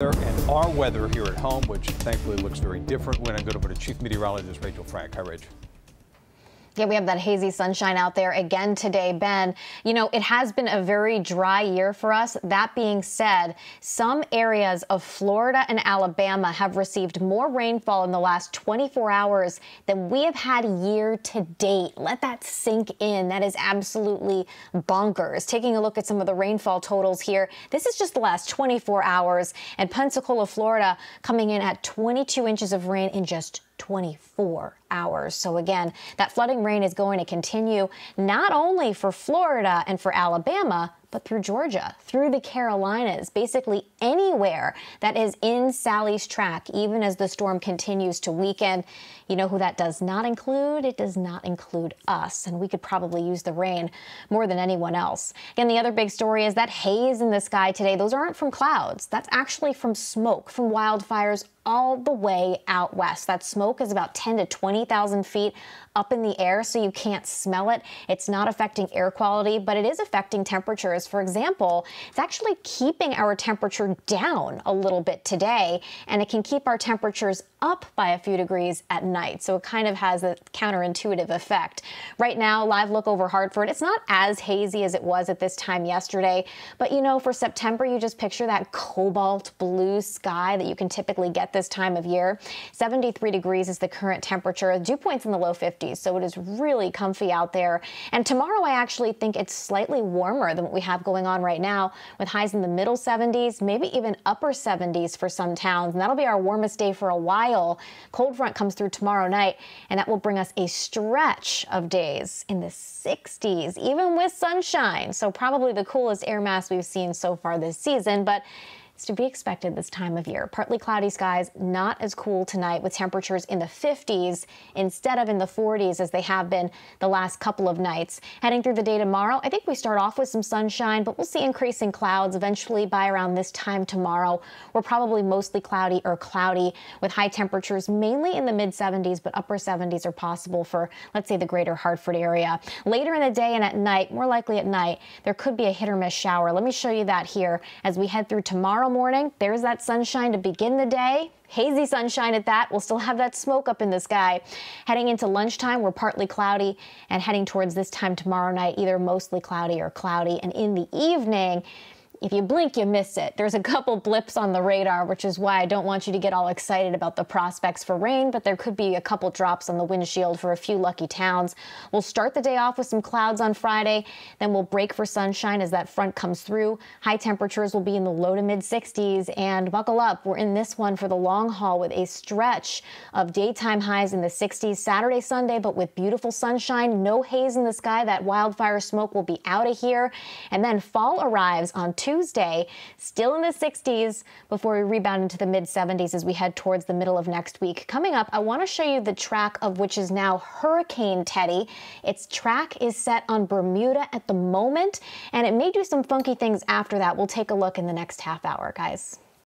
And our weather here at home, which thankfully looks very different when I go to to Chief Meteorologist Rachel Frank. Hi, Rachel. Yeah, we have that hazy sunshine out there again today, Ben. You know, it has been a very dry year for us. That being said, some areas of Florida and Alabama have received more rainfall in the last 24 hours than we have had year to date. Let that sink in. That is absolutely bonkers. Taking a look at some of the rainfall totals here, this is just the last 24 hours, and Pensacola, Florida coming in at 22 inches of rain in just 24 hours. So again, that flooding rain is going to continue not only for Florida and for Alabama, but through Georgia, through the Carolinas, basically anywhere that is in Sally's track, even as the storm continues to weaken. You know who that does not include? It does not include us, and we could probably use the rain more than anyone else. Again, the other big story is that haze in the sky today, those aren't from clouds. That's actually from smoke from wildfires all the way out west. That smoke is about 10 to 20,000 feet up in the air, so you can't smell it. It's not affecting air quality, but it is affecting temperatures for example, it's actually keeping our temperature down a little bit today, and it can keep our temperatures up by a few degrees at night. So it kind of has a counterintuitive effect. Right now, live look over Hartford, it's not as hazy as it was at this time yesterday. But you know, for September, you just picture that cobalt blue sky that you can typically get this time of year. 73 degrees is the current temperature. Dew points in the low 50s, so it is really comfy out there. And tomorrow, I actually think it's slightly warmer than what we have going on right now with highs in the middle 70s, maybe even upper 70s for some towns. And that'll be our warmest day for a while while. Cold front comes through tomorrow night, and that will bring us a stretch of days in the 60s, even with sunshine. So probably the coolest air mass we've seen so far this season, but it's to be expected this time of year. Partly cloudy skies, not as cool tonight with temperatures in the 50s instead of in the 40s as they have been the last couple of nights. Heading through the day tomorrow, I think we start off with some sunshine, but we'll see increasing clouds eventually by around this time tomorrow. We're probably mostly cloudy or cloudy with high temperatures mainly in the mid 70s, but upper 70s are possible for, let's say, the greater Hartford area. Later in the day and at night, more likely at night, there could be a hit or miss shower. Let me show you that here as we head through tomorrow tomorrow morning, there's that sunshine to begin the day. Hazy sunshine at that. We'll still have that smoke up in the sky. Heading into lunchtime, we're partly cloudy and heading towards this time tomorrow night, either mostly cloudy or cloudy. And in the evening, if you blink, you miss it. There's a couple blips on the radar, which is why I don't want you to get all excited about the prospects for rain, but there could be a couple drops on the windshield for a few lucky towns. We'll start the day off with some clouds on Friday, then we'll break for sunshine as that front comes through. High temperatures will be in the low to mid 60s, and buckle up, we're in this one for the long haul with a stretch of daytime highs in the 60s Saturday, Sunday, but with beautiful sunshine, no haze in the sky. That wildfire smoke will be out of here. And then fall arrives on Tuesday. Tuesday, still in the 60s before we rebound into the mid 70s as we head towards the middle of next week. Coming up, I want to show you the track of which is now Hurricane Teddy. Its track is set on Bermuda at the moment, and it may do some funky things after that. We'll take a look in the next half hour, guys.